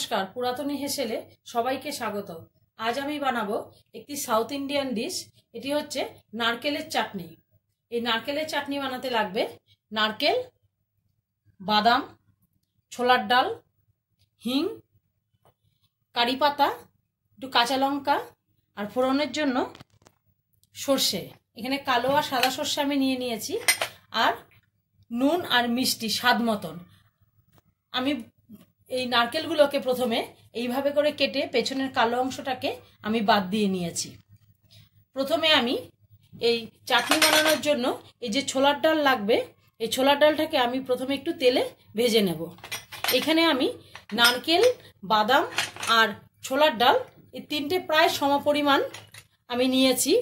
নমস্কার পুরাতনী হেসেলে সবাইকে স্বাগত আজ আমি বানাবো একটি সাউথ ইন্ডিয়ান ডিশ এটি হচ্ছে নারকেলের চাটনি এই নারকেলের চাটনি বানাতে লাগবে নারকেল বাদাম ছোলার ডাল হিং কারি পাতা একটু কাঁচা লঙ্কা আর ফোড়নের জন্য সর্ষে এখানে কালো আর সাদা সর্ষে আমি নিয়ে নিয়েছি আর নুন আর মিষ্টি স্বাদ মতন আমি এই নারকেলগুলোকে প্রথমে এইভাবে করে কেটে পেছনের কালো অংশটাকে আমি বাদ দিয়ে নিয়েছি প্রথমে আমি এই চাটনি বানানোর জন্য এই যে ছোলার ডাল লাগবে এই ছোলার ডালটাকে আমি প্রথমে একটু তেলে ভেজে নেব এখানে আমি নারকেল বাদাম আর ছোলার ডাল এই তিনটে প্রায় সমপরিমাণ আমি নিয়েছি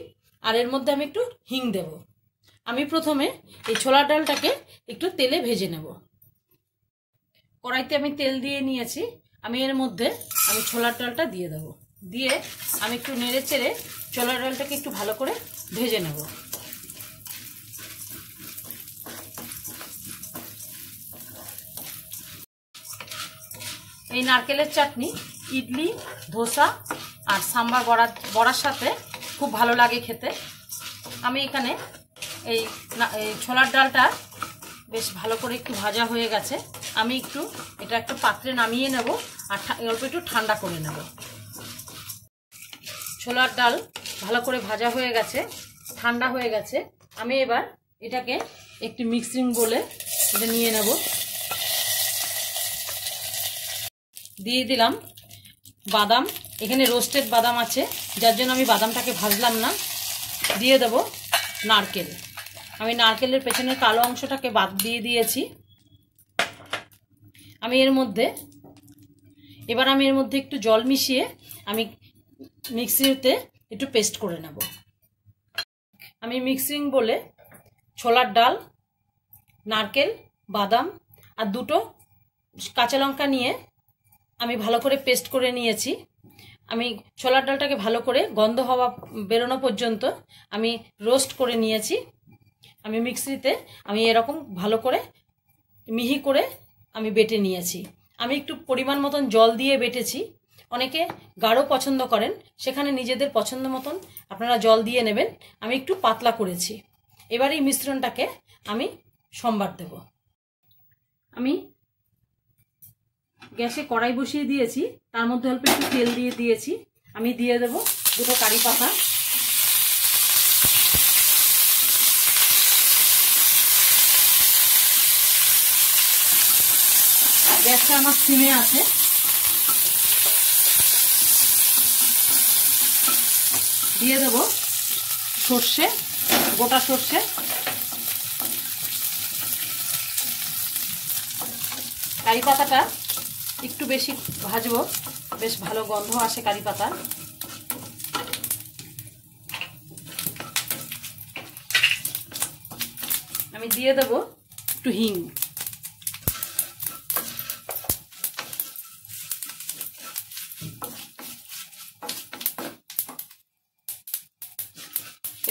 আর এর মধ্যে আমি একটু হিং দেব আমি প্রথমে এই ছোলার ডালটাকে একটু তেলে ভেজে নেব কড়াইতে আমি তেল দিয়ে নিয়েছি আমি এর মধ্যে আমি ছোলার ডালটা দিয়ে দেবো দিয়ে আমি একটু নেড়ে চেড়ে ছোলার ডালটাকে একটু ভালো করে ভেজে নেব এই নারকেলের চাটনি ইডলি ধোসা আর সাম্বার বড়ার বড়ার সাথে খুব ভালো লাগে খেতে আমি এখানে এই ছোলার ডালটা বেশ ভালো করে একটু ভাজা হয়ে গেছে আমি একটু এটা একটা পাত্রে নামিয়ে নেব আর অল্প একটু ঠান্ডা করে নেব ছোলার ডাল ভালো করে ভাজা হয়ে গেছে ঠান্ডা হয়ে গেছে আমি এবার এটাকে একটি মিক্সিং বলে এটা নিয়ে নেব দিয়ে দিলাম বাদাম এখানে রোস্টেড বাদাম আছে যার জন্য আমি বাদামটাকে ভাজলাম না দিয়ে দেব নারকেল আমি নারকেলের পেছনের কালো অংশটাকে বাদ দিয়ে দিয়েছি আমি এর মধ্যে এবার আমি এর মধ্যে একটু জল মিশিয়ে আমি মিক্সিতে একটু পেস্ট করে নেব আমি মিক্সিং বলে ছোলার ডাল নারকেল বাদাম আর দুটো কাঁচা লঙ্কা নিয়ে আমি ভালো করে পেস্ট করে নিয়েছি আমি ছোলার ডালটাকে ভালো করে গন্ধ হওয়া বেরোনো পর্যন্ত আমি রোস্ট করে নিয়েছি আমি মিক্সিতে আমি এরকম ভালো করে মিহি করে আমি বেটে নিয়েছি আমি একটু পরিমাণ মতন জল দিয়ে বেটেছি অনেকে গাঢ় পছন্দ করেন সেখানে নিজেদের পছন্দ মতন আপনারা জল দিয়ে নেবেন আমি একটু পাতলা করেছি এবার এই মিশ্রণটাকে আমি সম্বার দেব আমি গ্যাসে কড়াই বসিয়ে দিয়েছি তার মধ্যে অল্প একটু তেল দিয়ে দিয়েছি আমি দিয়ে দেব দুটো কারি পাতা গ্যাসটা আমার সিমে আছে দিয়ে দেব সর্ষে গোটা সর্ষে কারি পাতাটা একটু বেশি ভাজবো বেশ ভালো গন্ধ আসে কারি পাতা আমি দিয়ে দেব একটু হিং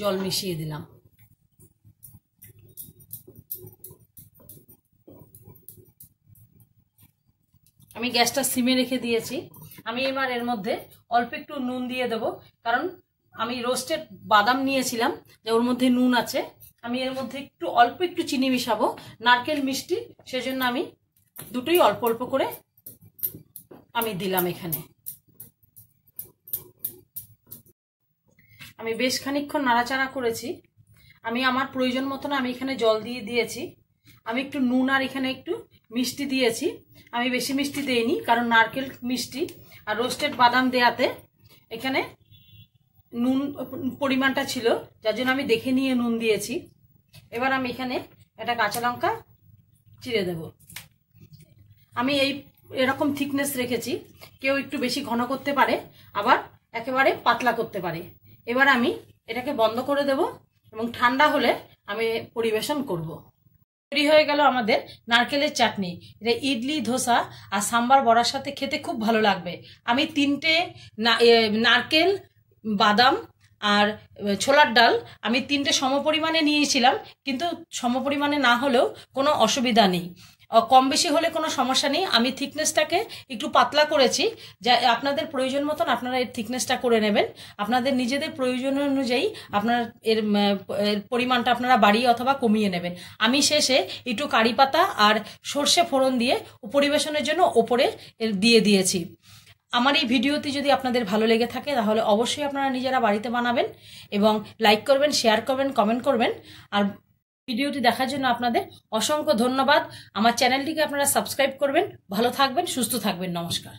জল মিশিয়ে দিলাম আমি গ্যাসটা সিমে রেখে দিয়েছি আমি এবার এর মধ্যে অল্প একটু নুন দিয়ে দেবো কারণ আমি রোস্টেড বাদাম নিয়েছিলাম যে ওর মধ্যে নুন আছে আমি এর মধ্যে একটু অল্প একটু চিনি মিশাবো নারকেল মিষ্টি সেজন্য আমি দুটোই অল্প অল্প করে আমি দিলাম এখানে আমি বেশ খানিক্ষণ নাড়াচাড়া করেছি আমি আমার প্রয়োজন মতন আমি এখানে জল দিয়ে দিয়েছি আমি একটু নুন আর এখানে একটু মিষ্টি দিয়েছি আমি বেশি মিষ্টি দেইনি কারণ নারকেল মিষ্টি আর রোস্টেড বাদাম দেয়াতে এখানে নুন পরিমাণটা ছিল যার জন্য আমি দেখে নিয়ে নুন দিয়েছি এবার আমি এখানে একটা কাঁচা লঙ্কা চিড়ে দেব আমি এই এরকম থিকনেস রেখেছি কেউ একটু বেশি ঘন করতে পারে আবার একেবারে পাতলা করতে পারে এবার আমি এটাকে বন্ধ করে দেব এবং ঠান্ডা হলে আমি পরিবেশন করব। তৈরি হয়ে গেল আমাদের নারকেলের চাটনি এটা ইডলি ধোসা আর সাম্বার বড়ার সাথে খেতে খুব ভালো লাগবে আমি তিনটে নারকেল বাদাম আর ছোলার ডাল আমি তিনটে সমপরিমাণে নিয়েছিলাম কিন্তু সমপরিমাণে না হলেও কোনো অসুবিধা নেই কম বেশি হলে কোনো সমস্যা নেই আমি থিকনেসটাকে একটু পাতলা করেছি যা আপনাদের প্রয়োজন মতন আপনারা এর থিকনেসটা করে নেবেন আপনাদের নিজেদের প্রয়োজন অনুযায়ী আপনার এর পরিমাণটা আপনারা বাড়িয়ে অথবা কমিয়ে নেবেন আমি শেষে একটু কারি পাতা আর সর্ষে ফোড়ন দিয়ে পরিবেশনের জন্য ওপরে দিয়ে দিয়েছি আমার এই ভিডিওটি যদি আপনাদের ভালো লেগে থাকে তাহলে অবশ্যই আপনারা নিজেরা বাড়িতে বানাবেন এবং লাইক করবেন শেয়ার করবেন কমেন্ট করবেন আর ভিডিওটি দেখার জন্য আপনাদের অসংখ্য ধন্যবাদ আমার চ্যানেলটিকে আপনারা সাবস্ক্রাইব করবেন ভালো থাকবেন সুস্থ থাকবেন নমস্কার